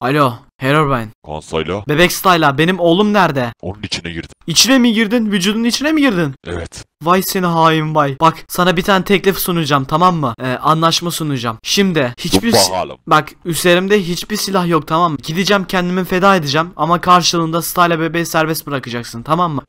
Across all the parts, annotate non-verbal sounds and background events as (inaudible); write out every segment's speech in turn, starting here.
Alo, Herobrine. Kansayla. Bebek Style'a benim oğlum nerede? Onun içine girdim. İçine mi girdin? Vücudun içine mi girdin? Evet. Vay seni hain vay. Bak sana bir tane teklif sunacağım tamam mı? Ee, anlaşma sunacağım. Şimdi hiçbir... Dur bakalım. Bak üzerimde hiçbir silah yok tamam mı? Gideceğim kendimi feda edeceğim ama karşılığında Style'a bebeği serbest bırakacaksın tamam mı?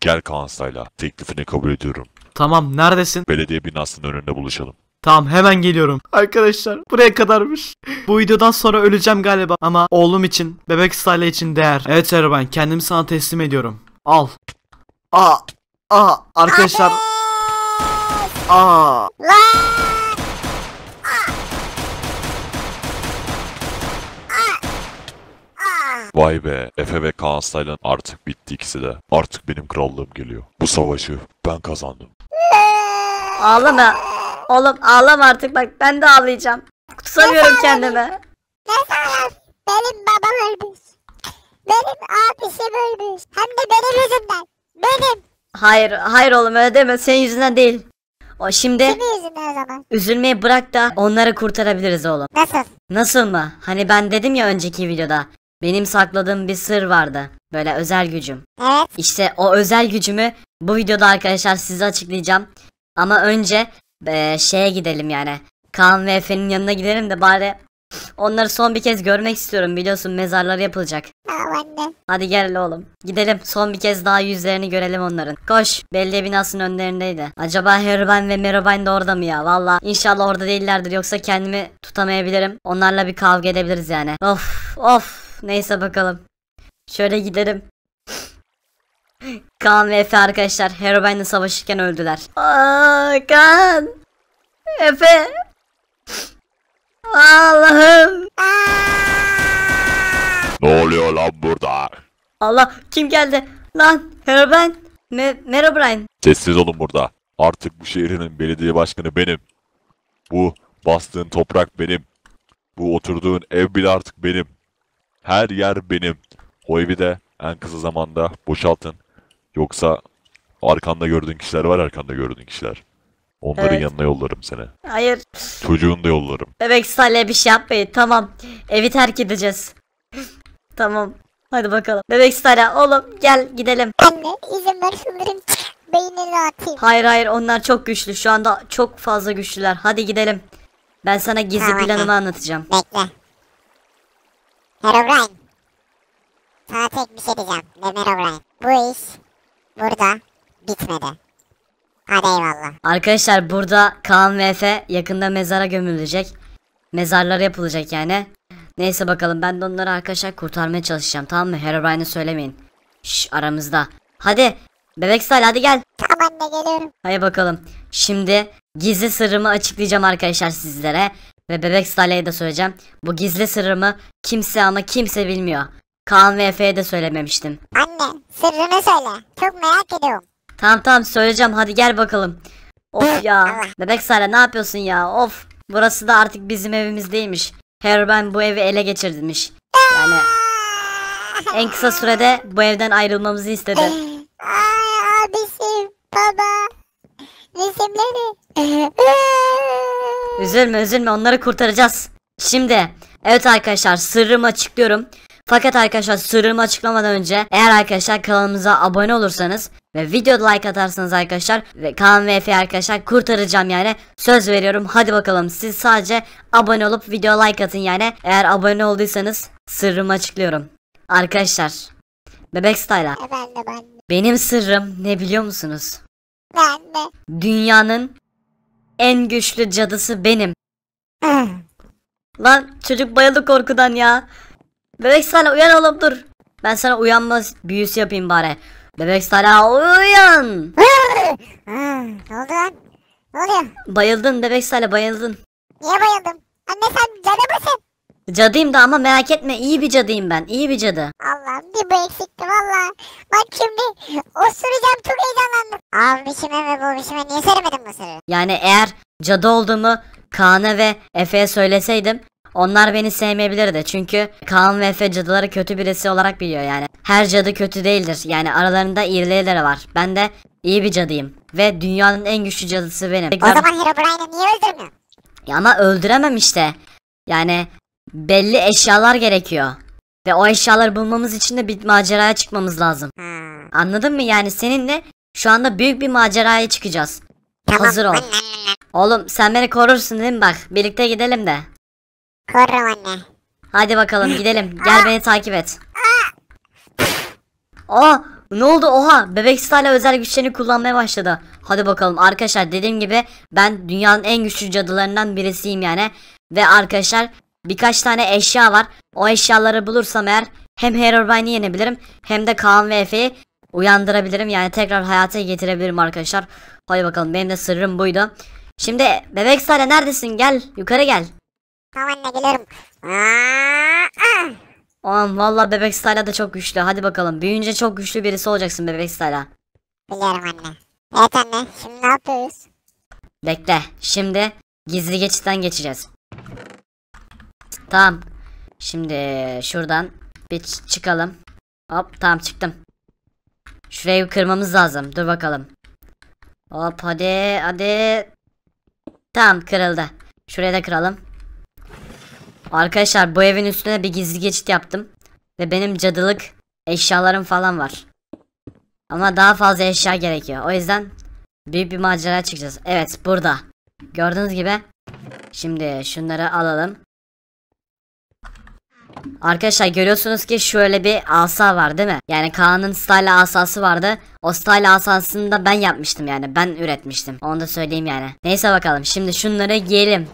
Gel Kansayla. Teklifini kabul ediyorum. Tamam neredesin? Belediye binasının önünde buluşalım. Tamam hemen geliyorum. Arkadaşlar buraya kadarmış. Bu videodan sonra öleceğim galiba ama oğlum için, bebek style için değer. Evet Erban kendimi sana teslim ediyorum. Al. Aa. Aa arkadaşlar. Aa. Vay be, Efe ve Kaan Style'ın artık bitti ikisi de. Artık benim krallığım geliyor. Bu savaşı ben kazandım. Ağlama. Oğlum ağlam artık bak ben de ağlayacağım. Tutamıyorum Nasıl kendimi. Nasıl ağlam? Benim babam ölmüş. Benim abişim ölmüş. Hem de benim yüzümden. Benim. Hayır hayır oğlum öyle deme senin yüzünden değil. O şimdi Kimin yüzünden o zaman? üzülmeyi bırak da onları kurtarabiliriz oğlum. Nasıl? Nasıl mı? Hani ben dedim ya önceki videoda. Benim sakladığım bir sır vardı. Böyle özel gücüm. Evet. İşte o özel gücümü bu videoda arkadaşlar size açıklayacağım. Ama önce e, şeye gidelim yani. Kaan ve Efe'nin yanına gidelim de bari onları son bir kez görmek istiyorum biliyorsun mezarlar yapılacak. Tamam anne. Hadi gel oğlum. Gidelim son bir kez daha yüzlerini görelim onların. Koş. Belediye binasının önlerindeydi. Acaba Herobrine ve Merobrine de orada mı ya? Valla inşallah orada değillerdir yoksa kendimi tutamayabilirim. Onlarla bir kavga edebiliriz yani. Of of. Neyse bakalım. Şöyle gidelim. Kaan ve Efe arkadaşlar Herobrine'le savaşırken öldüler. Aa, Kaan. Efe. Allah'ım. Ne oluyor lan burada? Allah kim geldi? Lan Herobrine. Me Merobrine. Sessiz olun burada. Artık bu şehrinin belediye başkanı benim. Bu bastığın toprak benim. Bu oturduğun ev bile artık benim. Her yer benim. O evi de en kısa zamanda boşaltın Yoksa arkanda gördüğün kişiler var arkanda gördüğün kişiler. Onların Evet. yanına yollarım seni. Hayır. Çocuğunu da yollarım. Bebek Salih'e bir şey yapmayın. Tamam. Evi terk edeceğiz. (laughs) tamam. Hadi bakalım. Bebek Salih oğlum gel gidelim. Anne izin ver şunların beynini atayım. Hayır hayır onlar çok güçlü. Şu anda çok fazla güçlüler. Hadi gidelim. Ben sana gizli Tamam, planımı anlatacağım. Bekle. Herobrine. Sana tek bir şey diyeceğim. Demir O'Brien. Bu iş burada bitmedi. Hadi eyvallah. Arkadaşlar burada Kaan ve Efe yakında mezara gömülecek. Mezarlar yapılacak yani. Neyse bakalım ben de onları arkadaşlar kurtarmaya çalışacağım tamam mı? Herobrine söylemeyin. Şş aramızda. Hadi bebek style hadi gel. Tamam anne geliyorum. Hadi bakalım. Şimdi gizli sırrımı açıklayacağım arkadaşlar sizlere. Ve bebek style'e de söyleyeceğim. Bu gizli sırrımı kimse ama kimse bilmiyor. Kaan ve Efe'ye de söylememiştim. Anne Sırrını söyle. Çok merak ediyorum. Tamam tamam söyleyeceğim hadi gel bakalım. Of ya. Bebek Sare ne yapıyorsun ya? Of. Burası da artık bizim evimiz değilmiş. Herben bu evi ele geçirmiş. Yani (laughs) en kısa sürede bu evden ayrılmamızı istedi. Ay abisim baba. Resimleri. üzülme üzülme onları kurtaracağız. Şimdi evet arkadaşlar sırrımı açıklıyorum. Fakat arkadaşlar sırrımı açıklamadan önce eğer arkadaşlar kanalımıza abone olursanız ve videoda like atarsanız arkadaşlar ve Kaan ve arkadaşlar kurtaracağım yani söz veriyorum hadi bakalım siz sadece abone olup video like atın yani eğer abone olduysanız sırrımı açıklıyorum. Arkadaşlar Bebek Style'a e benim sırrım ne biliyor musunuz? Ben de. Dünyanın en güçlü cadısı benim. Lan çocuk bayıldı korkudan ya. Bebek Salih uyan oğlum dur. Ben sana uyanma büyüsü yapayım bari. Bebek Salih uyan. ne (laughs) oldu lan? Ne oluyor? Bayıldın bebek Salih bayıldın. Niye bayıldım? Anne sen cadı mısın? Cadıyım da ama merak etme iyi bir cadıyım ben. iyi bir cadı. Allah'ım bir bu eksikti valla. Bak şimdi osuracağım çok heyecanlandım. Almışıma ve bulmuşuma niye söylemedin bu sırrı? Yani eğer cadı olduğumu Kaan'a ve Efe'ye söyleseydim onlar beni sevmeyebilirdi çünkü Kaan ve Efe cadıları kötü birisi olarak biliyor yani. Her cadı kötü değildir yani aralarında iyilerileri var. Ben de iyi bir cadıyım ve dünyanın en güçlü cadısı benim. Tekrar... O zaman Herobrine'i niye öldürmüyor? Ya ama öldüremem işte. Yani belli eşyalar gerekiyor. Ve o eşyaları bulmamız için de bir maceraya çıkmamız lazım. Hmm. Anladın mı yani seninle şu anda büyük bir maceraya çıkacağız. Tamam. Hazır ol. Oğlum sen beni korursun değil mi bak birlikte gidelim de. Korurum anne. Hadi bakalım gidelim. Gel beni takip et. Aa ne oldu oha bebek Star'la özel güçlerini kullanmaya başladı. Hadi bakalım arkadaşlar dediğim gibi ben dünyanın en güçlü cadılarından birisiyim yani. Ve arkadaşlar birkaç tane eşya var. O eşyaları bulursam eğer hem Herobrine'i yenebilirim hem de Kaan ve Efe'yi uyandırabilirim. Yani tekrar hayata getirebilirim arkadaşlar. Hadi bakalım benim de sırrım buydu. Şimdi bebek Star'la neredesin gel yukarı gel. Tamam anne geliyorum. Ah. Oğlum valla bebek Stella da çok güçlü. Hadi bakalım. Büyüyünce çok güçlü birisi olacaksın bebek Stella. Biliyorum anne. Evet anne. Şimdi ne yapıyoruz? Bekle. Şimdi gizli geçitten geçeceğiz. Tamam. Şimdi şuradan bir çıkalım. Hop tamam çıktım. Şurayı kırmamız lazım. Dur bakalım. Hop hadi hadi. Tamam kırıldı. Şuraya da kıralım. Arkadaşlar bu evin üstüne bir gizli geçit yaptım. Ve benim cadılık eşyalarım falan var. Ama daha fazla eşya gerekiyor. O yüzden büyük bir macera çıkacağız. Evet burada. Gördüğünüz gibi. Şimdi şunları alalım. Arkadaşlar görüyorsunuz ki şöyle bir asa var değil mi? Yani Kaan'ın style asası vardı. O style asasını da ben yapmıştım yani. Ben üretmiştim. Onu da söyleyeyim yani. Neyse bakalım. Şimdi şunları giyelim.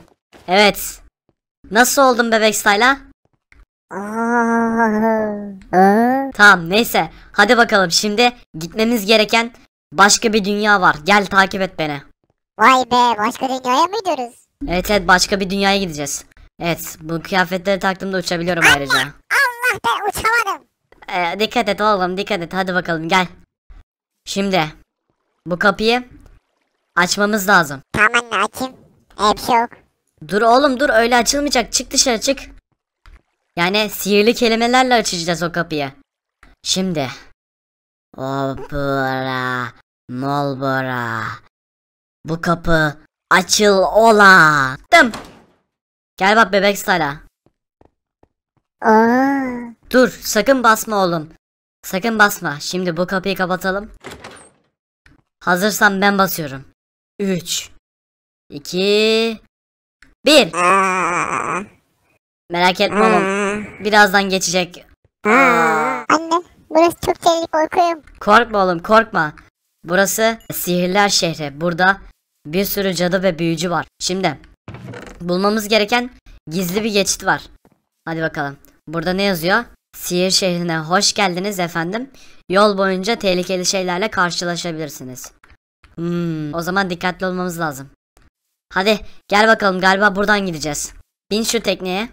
Evet. Nasıl oldun bebek style'a? tamam neyse hadi bakalım şimdi gitmemiz gereken başka bir dünya var gel takip et beni. Vay be başka dünyaya mı gidiyoruz? Evet evet başka bir dünyaya gideceğiz. Evet bu kıyafetleri taktığımda uçabiliyorum Allah, ayrıca. Allah be uçamadım. Ee, dikkat et oğlum dikkat et hadi bakalım gel. Şimdi bu kapıyı açmamız lazım. Tamam anne açayım. Hepsi. Ee, şey yok. Dur oğlum dur öyle açılmayacak. Çık dışarı çık. Yani sihirli kelimelerle açacağız o kapıyı. Şimdi. Opura. Molbora. Bu kapı açıl ola. Dım. Gel bak bebek sala. Aa. Dur sakın basma oğlum. Sakın basma. Şimdi bu kapıyı kapatalım. Hazırsan ben basıyorum. 3 2 bir. Merak etme oğlum. Birazdan geçecek. Anne burası çok tehlikeli korkuyorum. Korkma oğlum korkma. Burası sihirler şehri. Burada bir sürü cadı ve büyücü var. Şimdi bulmamız gereken gizli bir geçit var. Hadi bakalım. Burada ne yazıyor? Sihir şehrine hoş geldiniz efendim. Yol boyunca tehlikeli şeylerle karşılaşabilirsiniz. Hmm, o zaman dikkatli olmamız lazım. Hadi gel bakalım galiba buradan gideceğiz. Bin şu tekneye.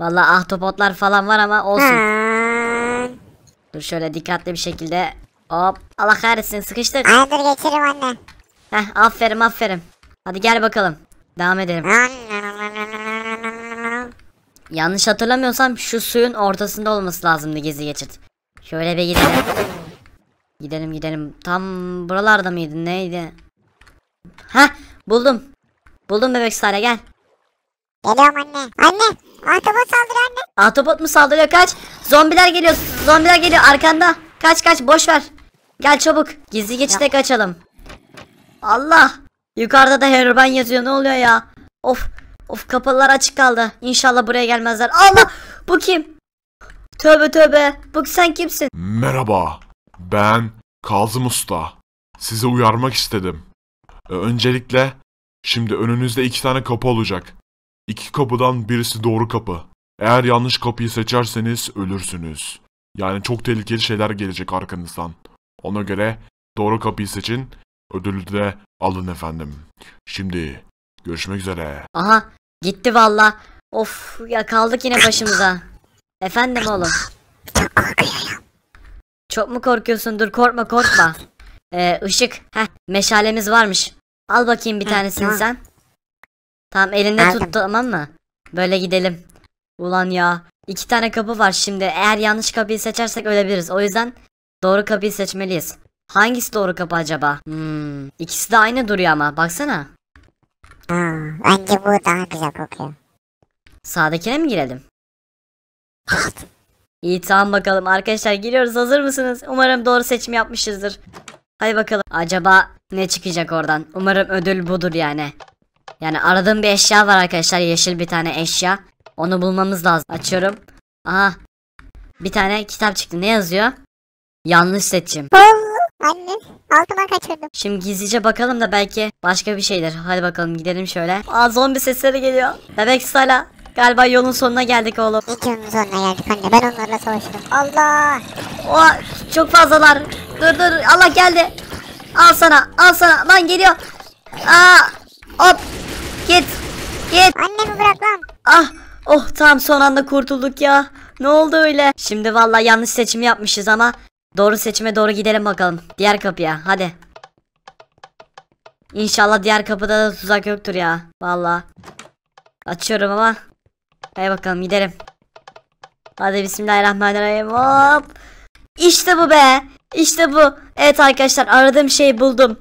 Valla ahtapotlar falan var ama olsun. Hmm. Dur şöyle dikkatli bir şekilde. Hop Allah kahretsin sıkıştık. Ay dur geçerim anne. Heh aferin aferin. Hadi gel bakalım. Devam edelim. Yanlış hatırlamıyorsam şu suyun ortasında olması lazımdı gezi geçit. Şöyle bir gidelim. Gidelim gidelim. Tam buralarda mıydı neydi? Ha buldum. Buldum bebek Sare gel. Geliyorum anne. Anne ahtapot saldırıyor anne. Ahtapot mu saldırıyor kaç. Zombiler geliyor. Zombiler geliyor arkanda. Kaç kaç boş ver. Gel çabuk. Gizli geçide kaçalım. Allah. Yukarıda da Heroban yazıyor ne oluyor ya. Of. Of kapalılar açık kaldı. İnşallah buraya gelmezler. Allah. Bu kim? Tövbe tövbe. Bu sen kimsin? Merhaba. Ben Kazım Usta. size uyarmak istedim. Ee, öncelikle şimdi önünüzde iki tane kapı olacak. İki kapıdan birisi doğru kapı. Eğer yanlış kapıyı seçerseniz ölürsünüz. Yani çok tehlikeli şeyler gelecek arkanızdan. Ona göre doğru kapıyı seçin. Ödülü de alın efendim. Şimdi görüşmek üzere. Aha gitti valla. Of yakaldık yine başımıza. Efendim oğlum. Çok Çok mu korkuyorsun? Dur korkma korkma. Ee, ışık. Heh meşalemiz varmış. Al bakayım bir tanesini tamam. sen. Tamam elinde Aldım. tut tamam mı? Böyle gidelim. Ulan ya. iki tane kapı var şimdi. Eğer yanlış kapıyı seçersek ölebiliriz. O yüzden doğru kapıyı seçmeliyiz. Hangisi doğru kapı acaba? Hmm. İkisi de aynı duruyor ama. Baksana. Aa, bence bu daha güzel kokuyor. Sağdakine mi girelim? (laughs) İyi tamam bakalım. Arkadaşlar giriyoruz. Hazır mısınız? Umarım doğru seçimi yapmışızdır. Hadi bakalım. Acaba ne çıkacak oradan? Umarım ödül budur yani. Yani aradığım bir eşya var arkadaşlar. Yeşil bir tane eşya. Onu bulmamız lazım. Açıyorum. Aha. Bir tane kitap çıktı. Ne yazıyor? Yanlış seçim. Anne altıma kaçırdım. Şimdi gizlice bakalım da belki başka bir şeydir. Hadi bakalım gidelim şöyle. Aa zombi sesleri geliyor. Bebek Sala. Galiba yolun sonuna geldik oğlum. İlk yolun sonuna geldik anne. Ben onlarla savaştım. Allah. Oh, çok fazlalar. Dur dur. Allah geldi. Al sana. Al sana. Lan geliyor. Aa. Hop. Git. Git. Annemi bırak lan. Ah. Oh tam son anda kurtulduk ya. Ne oldu öyle? Şimdi valla yanlış seçim yapmışız ama doğru seçime doğru gidelim bakalım. Diğer kapıya hadi. İnşallah diğer kapıda da tuzak yoktur ya. Valla. Açıyorum ama Hadi bakalım gidelim. Hadi bismillahirrahmanirrahim. Hop. İşte bu be. İşte bu. Evet arkadaşlar aradığım şeyi buldum.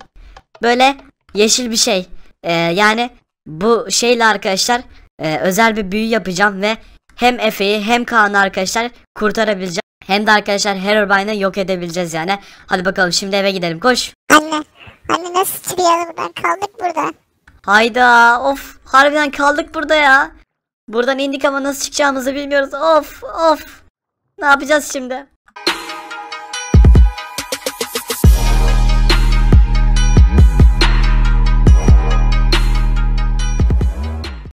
Böyle yeşil bir şey. Ee, yani bu şeyle arkadaşlar e, özel bir büyü yapacağım ve hem Efe'yi hem Kaan'ı arkadaşlar kurtarabileceğim. Hem de arkadaşlar Herobrine'ı yok edebileceğiz yani. Hadi bakalım şimdi eve gidelim koş. Anne. Anne nasıl çıkıyalım ben kaldık burada. Hayda of harbiden kaldık burada ya. Buradan indik ama nasıl çıkacağımızı bilmiyoruz. Of of. Ne yapacağız şimdi?